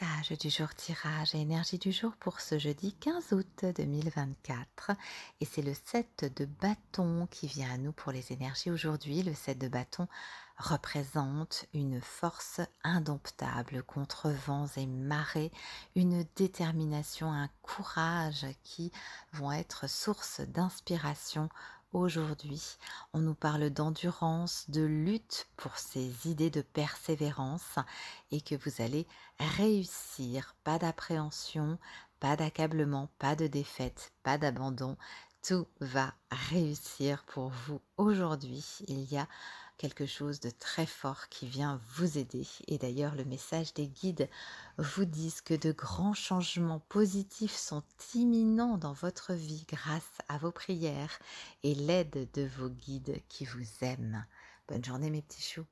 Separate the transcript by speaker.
Speaker 1: Message du jour tirage et énergie du jour pour ce jeudi 15 août 2024. Et c'est le 7 de bâton qui vient à nous pour les énergies aujourd'hui. Le 7 de bâton représente une force indomptable contre vents et marées, une détermination, un courage qui vont être source d'inspiration aujourd'hui. On nous parle d'endurance, de lutte pour ces idées de persévérance et que vous allez réussir. Pas d'appréhension, pas d'accablement, pas de défaite, pas d'abandon tout va réussir pour vous aujourd'hui. Il y a quelque chose de très fort qui vient vous aider. Et d'ailleurs, le message des guides vous disent que de grands changements positifs sont imminents dans votre vie grâce à vos prières et l'aide de vos guides qui vous aiment. Bonne journée mes petits choux.